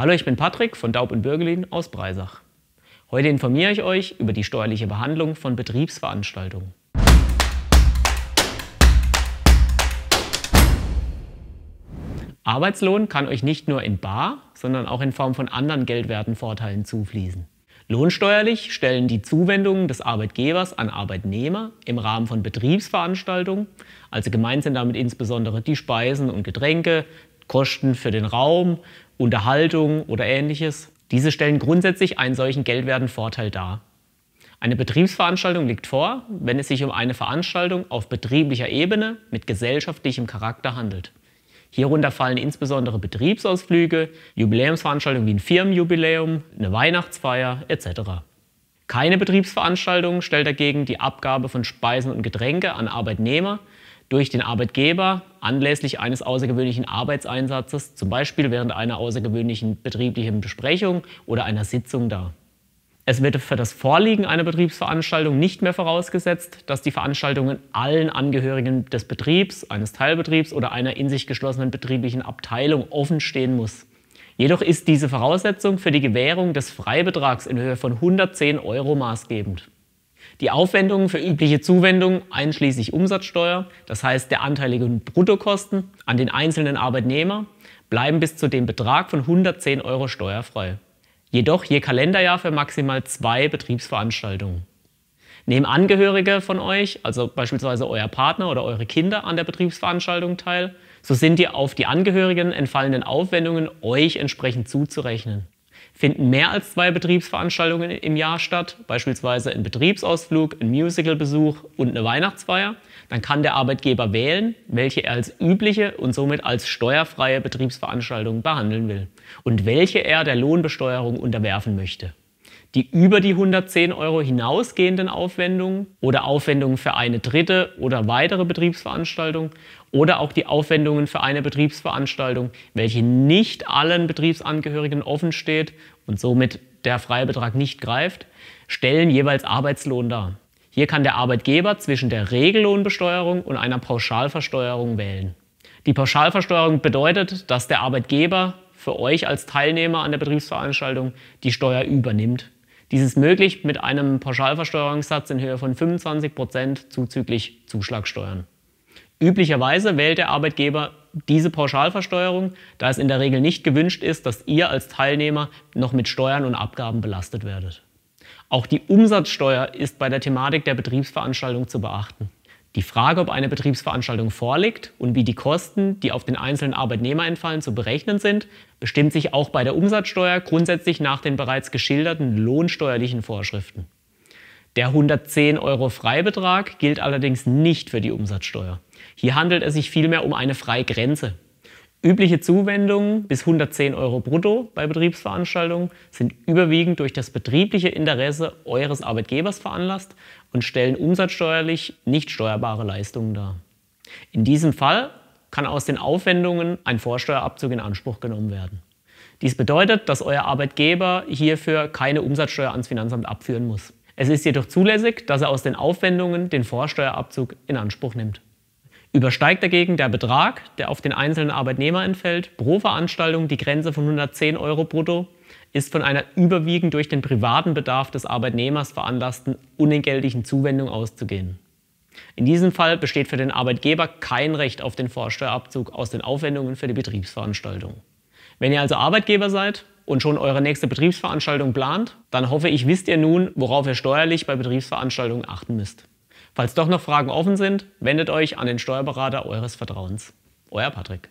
Hallo, ich bin Patrick von Daub und Bürgelin aus Breisach. Heute informiere ich euch über die steuerliche Behandlung von Betriebsveranstaltungen. Arbeitslohn kann euch nicht nur in bar, sondern auch in Form von anderen geldwerten Vorteilen zufließen. Lohnsteuerlich stellen die Zuwendungen des Arbeitgebers an Arbeitnehmer im Rahmen von Betriebsveranstaltungen, also gemeint sind damit insbesondere die Speisen und Getränke, Kosten für den Raum, Unterhaltung oder ähnliches. Diese stellen grundsätzlich einen solchen geldwerten Vorteil dar. Eine Betriebsveranstaltung liegt vor, wenn es sich um eine Veranstaltung auf betrieblicher Ebene mit gesellschaftlichem Charakter handelt. Hierunter fallen insbesondere Betriebsausflüge, Jubiläumsveranstaltungen wie ein Firmenjubiläum, eine Weihnachtsfeier etc. Keine Betriebsveranstaltung stellt dagegen die Abgabe von Speisen und Getränke an Arbeitnehmer durch den Arbeitgeber anlässlich eines außergewöhnlichen Arbeitseinsatzes, zum Beispiel während einer außergewöhnlichen betrieblichen Besprechung oder einer Sitzung dar. Es wird für das Vorliegen einer Betriebsveranstaltung nicht mehr vorausgesetzt, dass die Veranstaltungen allen Angehörigen des Betriebs, eines Teilbetriebs oder einer in sich geschlossenen betrieblichen Abteilung offen stehen muss. Jedoch ist diese Voraussetzung für die Gewährung des Freibetrags in Höhe von 110 Euro maßgebend. Die Aufwendungen für übliche Zuwendungen einschließlich Umsatzsteuer, das heißt der anteiligen Bruttokosten an den einzelnen Arbeitnehmer, bleiben bis zu dem Betrag von 110 Euro steuerfrei. Jedoch je Kalenderjahr für maximal zwei Betriebsveranstaltungen. Nehmen Angehörige von euch, also beispielsweise euer Partner oder eure Kinder, an der Betriebsveranstaltung teil, so sind die auf die Angehörigen entfallenden Aufwendungen euch entsprechend zuzurechnen finden mehr als zwei Betriebsveranstaltungen im Jahr statt, beispielsweise ein Betriebsausflug, ein Musicalbesuch und eine Weihnachtsfeier, dann kann der Arbeitgeber wählen, welche er als übliche und somit als steuerfreie Betriebsveranstaltung behandeln will und welche er der Lohnbesteuerung unterwerfen möchte die über die 110 Euro hinausgehenden Aufwendungen oder Aufwendungen für eine dritte oder weitere Betriebsveranstaltung oder auch die Aufwendungen für eine Betriebsveranstaltung, welche nicht allen Betriebsangehörigen offen steht und somit der Freibetrag nicht greift, stellen jeweils Arbeitslohn dar. Hier kann der Arbeitgeber zwischen der Regellohnbesteuerung und einer Pauschalversteuerung wählen. Die Pauschalversteuerung bedeutet, dass der Arbeitgeber für euch als Teilnehmer an der Betriebsveranstaltung die Steuer übernimmt. Dies ist möglich mit einem Pauschalversteuerungssatz in Höhe von 25 Prozent zuzüglich Zuschlagsteuern. Üblicherweise wählt der Arbeitgeber diese Pauschalversteuerung, da es in der Regel nicht gewünscht ist, dass ihr als Teilnehmer noch mit Steuern und Abgaben belastet werdet. Auch die Umsatzsteuer ist bei der Thematik der Betriebsveranstaltung zu beachten. Die Frage, ob eine Betriebsveranstaltung vorliegt und wie die Kosten, die auf den einzelnen Arbeitnehmer entfallen, zu berechnen sind, bestimmt sich auch bei der Umsatzsteuer grundsätzlich nach den bereits geschilderten lohnsteuerlichen Vorschriften. Der 110 Euro Freibetrag gilt allerdings nicht für die Umsatzsteuer. Hier handelt es sich vielmehr um eine Freigrenze. Übliche Zuwendungen bis 110 Euro brutto bei Betriebsveranstaltungen sind überwiegend durch das betriebliche Interesse eures Arbeitgebers veranlasst und stellen umsatzsteuerlich nicht steuerbare Leistungen dar. In diesem Fall kann aus den Aufwendungen ein Vorsteuerabzug in Anspruch genommen werden. Dies bedeutet, dass euer Arbeitgeber hierfür keine Umsatzsteuer ans Finanzamt abführen muss. Es ist jedoch zulässig, dass er aus den Aufwendungen den Vorsteuerabzug in Anspruch nimmt. Übersteigt dagegen der Betrag, der auf den einzelnen Arbeitnehmer entfällt, pro Veranstaltung die Grenze von 110 Euro brutto, ist von einer überwiegend durch den privaten Bedarf des Arbeitnehmers veranlassten unentgeltlichen Zuwendung auszugehen. In diesem Fall besteht für den Arbeitgeber kein Recht auf den Vorsteuerabzug aus den Aufwendungen für die Betriebsveranstaltung. Wenn ihr also Arbeitgeber seid und schon eure nächste Betriebsveranstaltung plant, dann hoffe ich, wisst ihr nun, worauf ihr steuerlich bei Betriebsveranstaltungen achten müsst. Falls doch noch Fragen offen sind, wendet euch an den Steuerberater eures Vertrauens. Euer Patrick.